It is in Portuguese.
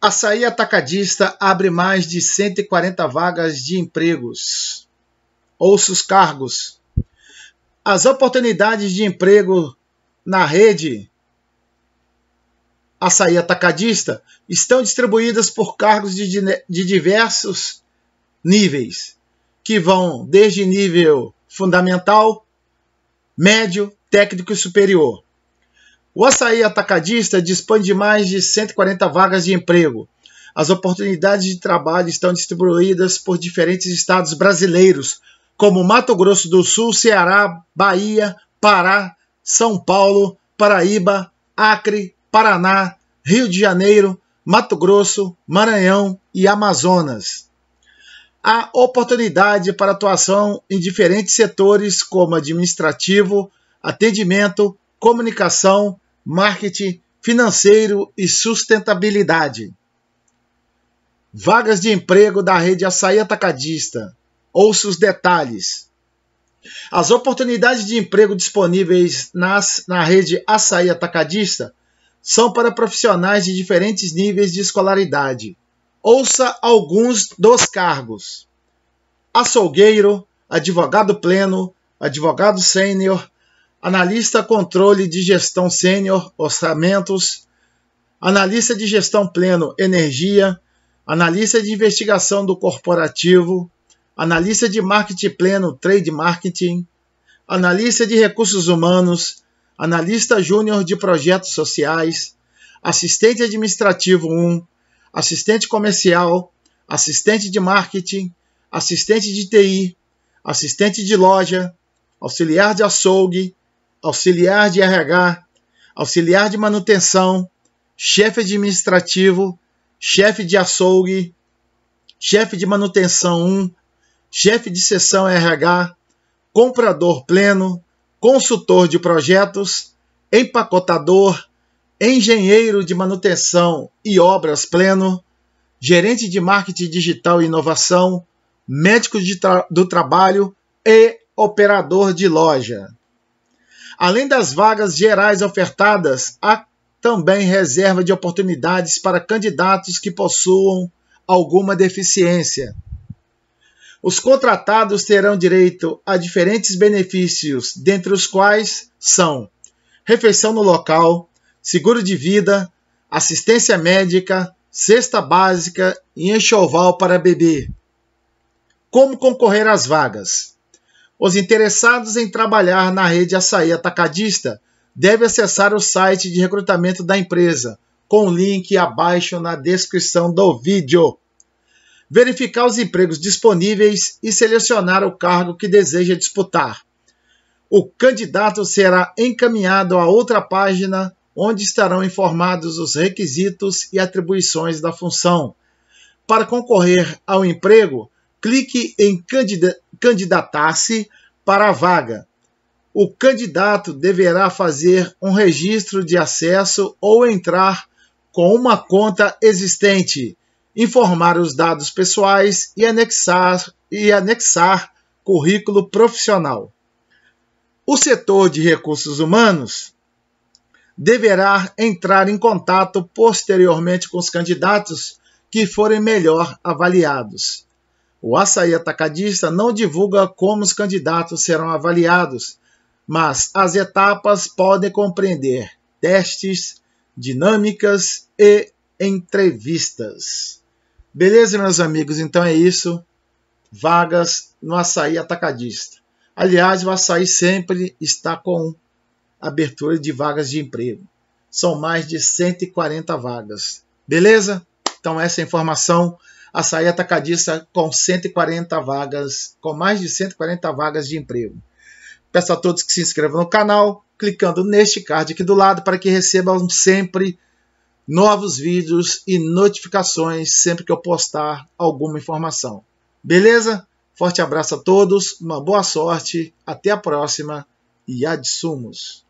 Açaí Atacadista abre mais de 140 vagas de empregos. Ouça os cargos. As oportunidades de emprego na rede Açaí Atacadista estão distribuídas por cargos de, de diversos níveis, que vão desde nível fundamental, médio, técnico e superior. O açaí atacadista dispõe de mais de 140 vagas de emprego. As oportunidades de trabalho estão distribuídas por diferentes estados brasileiros, como Mato Grosso do Sul, Ceará, Bahia, Pará, São Paulo, Paraíba, Acre, Paraná, Rio de Janeiro, Mato Grosso, Maranhão e Amazonas há oportunidade para atuação em diferentes setores como administrativo, atendimento, comunicação, marketing financeiro e sustentabilidade. Vagas de emprego da rede Açaí Atacadista. Ouça os detalhes. As oportunidades de emprego disponíveis nas, na rede Açaí Atacadista são para profissionais de diferentes níveis de escolaridade. Ouça alguns dos cargos: açougueiro, advogado pleno, advogado sênior, analista controle de gestão sênior, orçamentos, analista de gestão pleno, energia, analista de investigação do corporativo, analista de marketing pleno, trade marketing, analista de recursos humanos, analista júnior de projetos sociais, assistente administrativo 1, assistente comercial, assistente de marketing, assistente de TI, assistente de loja, auxiliar de açougue, auxiliar de RH, auxiliar de manutenção, chefe administrativo, chefe de açougue, chefe de manutenção 1, chefe de seção RH, comprador pleno, consultor de projetos, empacotador, engenheiro de manutenção e obras pleno, gerente de marketing digital e inovação, médico tra do trabalho e operador de loja. Além das vagas gerais ofertadas, há também reserva de oportunidades para candidatos que possuam alguma deficiência. Os contratados terão direito a diferentes benefícios, dentre os quais são refeição no local, seguro de vida, assistência médica, cesta básica e enxoval para bebê. Como concorrer às vagas? Os interessados em trabalhar na rede Açaí Atacadista devem acessar o site de recrutamento da empresa, com o link abaixo na descrição do vídeo. Verificar os empregos disponíveis e selecionar o cargo que deseja disputar. O candidato será encaminhado a outra página onde estarão informados os requisitos e atribuições da função. Para concorrer ao emprego, clique em candidatar-se para a vaga. O candidato deverá fazer um registro de acesso ou entrar com uma conta existente, informar os dados pessoais e anexar, e anexar currículo profissional. O setor de recursos humanos deverá entrar em contato posteriormente com os candidatos que forem melhor avaliados. O açaí atacadista não divulga como os candidatos serão avaliados, mas as etapas podem compreender testes, dinâmicas e entrevistas. Beleza, meus amigos? Então é isso. Vagas no açaí atacadista. Aliás, o açaí sempre está com abertura de vagas de emprego. São mais de 140 vagas. Beleza? Então, essa é a informação açaí atacadista com 140 vagas, com mais de 140 vagas de emprego. Peço a todos que se inscrevam no canal, clicando neste card aqui do lado para que recebam sempre novos vídeos e notificações sempre que eu postar alguma informação. Beleza? Forte abraço a todos, uma boa sorte, até a próxima e adsumos!